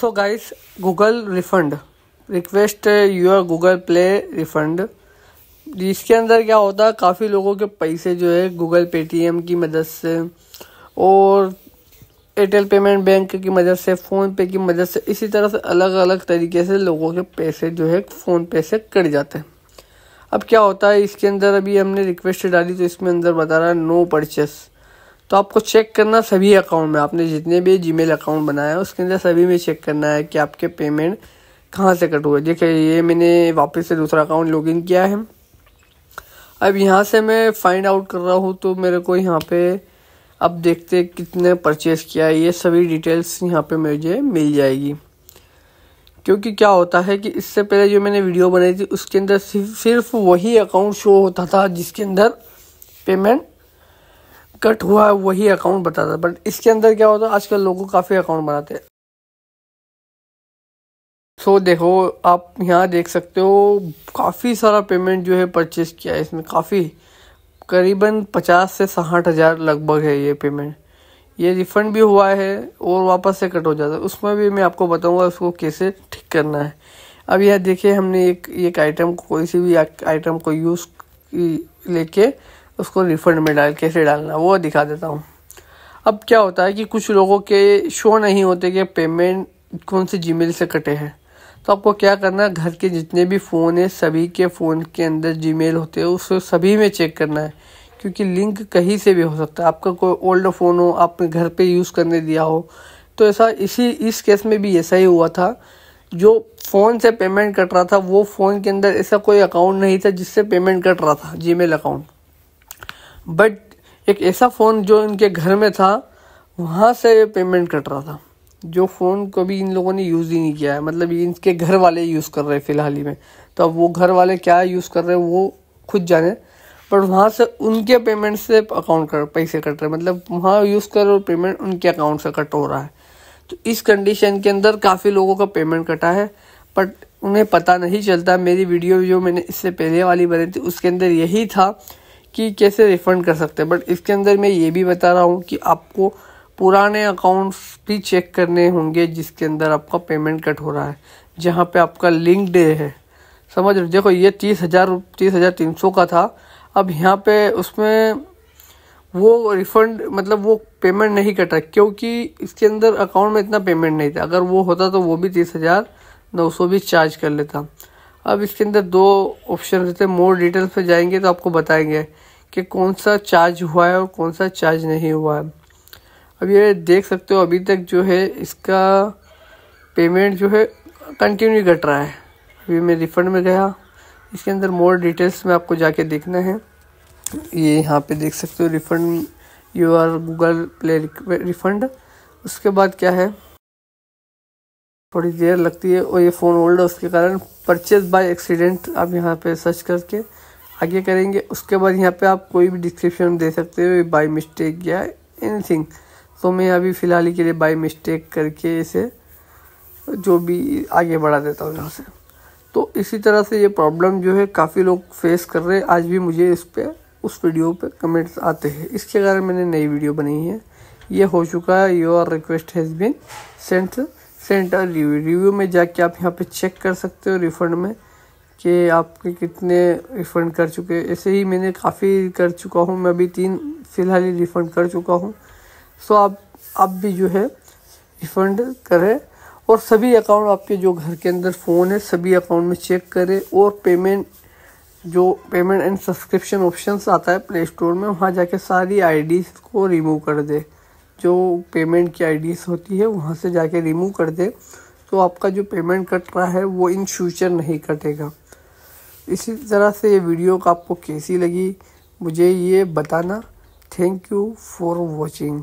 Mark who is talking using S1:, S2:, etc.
S1: so guys Google refund request your Google Play refund जिसके अंदर क्या होता है काफ़ी लोगों के पैसे जो है गूगल पे की मदद से और एयरटेल पेमेंट बैंक की मदद से फ़ोन पे की मदद से इसी तरह से अलग अलग तरीके से लोगों के पैसे जो है फ़ोन पे से कट जाते हैं अब क्या होता है इसके अंदर अभी हमने रिक्वेस्ट डाली तो इसमें अंदर बता रहा है नो परचेस तो आपको चेक करना सभी अकाउंट में आपने जितने भी जीमेल अकाउंट बनाया है उसके अंदर सभी में चेक करना है कि आपके पेमेंट कहाँ से कट हुआ है देखिए ये मैंने वापस से दूसरा अकाउंट लॉगिन किया है अब यहाँ से मैं फाइंड आउट कर रहा हूँ तो मेरे को यहाँ पे अब देखते कितने परचेस किया है ये सभी डिटेल्स यहाँ पे मुझे मिल जाएगी क्योंकि क्या होता है कि इससे पहले जो मैंने वीडियो बनाई थी उसके अंदर सिर्फ वही अकाउंट शो होता था जिसके अंदर पेमेंट कट हुआ है वही अकाउंट बताता है बट इसके अंदर क्या होता है आजकल लोगों काफ़ी अकाउंट बनाते हैं सो so, देखो आप यहाँ देख सकते हो काफ़ी सारा पेमेंट जो है परचेज किया है इसमें काफ़ी करीबन पचास से साठ हज़ार लगभग है ये पेमेंट ये रिफ़ंड भी हुआ है और वापस से कट हो जाता है उसमें भी मैं आपको बताऊंगा उसको कैसे ठीक करना है अब यह देखिए हमने एक एक आइटम को कोई सी भी आइटम को यूज़ लेके उसको रिफ़ंड में डाल कैसे डालना वो दिखा देता हूँ अब क्या होता है कि कुछ लोगों के शो नहीं होते कि पेमेंट कौन से जीमेल से कटे हैं तो आपको क्या करना है घर के जितने भी फ़ोन हैं सभी के फ़ोन के अंदर जीमेल होते हैं उसको सभी में चेक करना है क्योंकि लिंक कहीं से भी हो सकता है आपका कोई ओल्ड फ़ोन हो आपने घर पे यूज़ करने दिया हो तो ऐसा इसी इस केस में भी ऐसा ही हुआ था जो फ़ोन से पेमेंट कट रहा था वो फ़ोन के अंदर ऐसा कोई अकाउंट नहीं था जिससे पेमेंट कट रहा था जी अकाउंट बट एक ऐसा फ़ोन जो इनके घर में था वहाँ से पेमेंट कट रहा था जो फ़ोन कभी इन लोगों ने यूज़ ही नहीं किया है मतलब इनके घर वाले यूज़ कर रहे हैं फ़िलहाल ही में तो अब वो घर वाले क्या यूज़ कर रहे हैं वो खुद जाने बट वहाँ से उनके पेमेंट से अकाउंट कर पैसे कट रहे मतलब वहाँ यूज़ कर और पेमेंट उनके अकाउंट से कट हो रहा है तो इस कंडीशन के अंदर काफ़ी लोगों का पेमेंट कटा है बट उन्हें पता नहीं चलता मेरी वीडियो जो मैंने इससे पहले वाली बनी थी उसके अंदर यही था कि कैसे रिफ़ंड कर सकते हैं बट इसके अंदर मैं ये भी बता रहा हूँ कि आपको पुराने अकाउंट्स भी चेक करने होंगे जिसके अंदर आपका पेमेंट कट हो रहा है जहाँ पे आपका लिंक्ड है समझ रहे देखो ये तीस हज़ार तीस हज़ार तीन सौ का था अब यहाँ पे उसमें वो रिफ़ंड मतलब वो पेमेंट नहीं कटा क्योंकि इसके अंदर अकाउंट में इतना पेमेंट नहीं था अगर वो होता तो वो भी तीस हज़ार नौ सौ भी चार्ज कर लेता अब इसके अंदर दो ऑप्शन रहते हैं मोर डिटेल्स पे जाएंगे तो आपको बताएंगे कि कौन सा चार्ज हुआ है और कौन सा चार्ज नहीं हुआ है अब ये देख सकते हो अभी तक जो है इसका पेमेंट जो है कंटिन्यू कट रहा है अभी मैं रिफंड में गया इसके अंदर मोर डिटेल्स में आपको जाके देखना है ये यहाँ पे देख सकते हो refund you are Google Play refund उसके बाद क्या है थोड़ी देर लगती है और ये फ़ोन ओल्ड है उसके कारण परचेज बाय एक्सीडेंट आप यहाँ पे सर्च करके आगे करेंगे उसके बाद यहाँ पे आप कोई भी डिस्क्रिप्शन दे सकते हो बाय मिस्टेक या एनीथिंग तो मैं अभी फ़िलहाल के लिए बाय मिस्टेक करके इसे जो भी आगे बढ़ा देता हूँ यहाँ से तो इसी तरह से ये प्रॉब्लम जो है काफ़ी लोग फेस कर रहे हैं आज भी मुझे इस पर उस वीडियो पर कमेंट्स आते हैं इसके कारण मैंने नई वीडियो बनाई है ये हो चुका है your request has been sent centre review review में जाके आप यहाँ पे चेक कर सकते हो रिफ़ंड में कि आपके कितने रिफ़ंड कर चुके ऐसे ही मैंने काफ़ी कर चुका हूँ मैं अभी तीन फ़िलहाल ही रिफ़ंड कर चुका हूँ सो आप आप भी जो है रिफ़ंड करें और सभी अकाउंट आपके जो घर के अंदर फ़ोन है सभी अकाउंट में चेक करें और पेमेंट जो पेमेंट एंड सब्सक्रिप्शन ऑप्शन आता है प्ले स्टोर में वहाँ जाके सारी आईडी को रिमूव कर दे जो पेमेंट की आईडीज़ होती है वहाँ से जाके रिमूव कर दे तो आपका जो पेमेंट कट रहा है वो इन फ्यूचर नहीं कटेगा इसी तरह से ये वीडियो का आपको कैसी लगी मुझे ये बताना थैंक यू फॉर वॉचिंग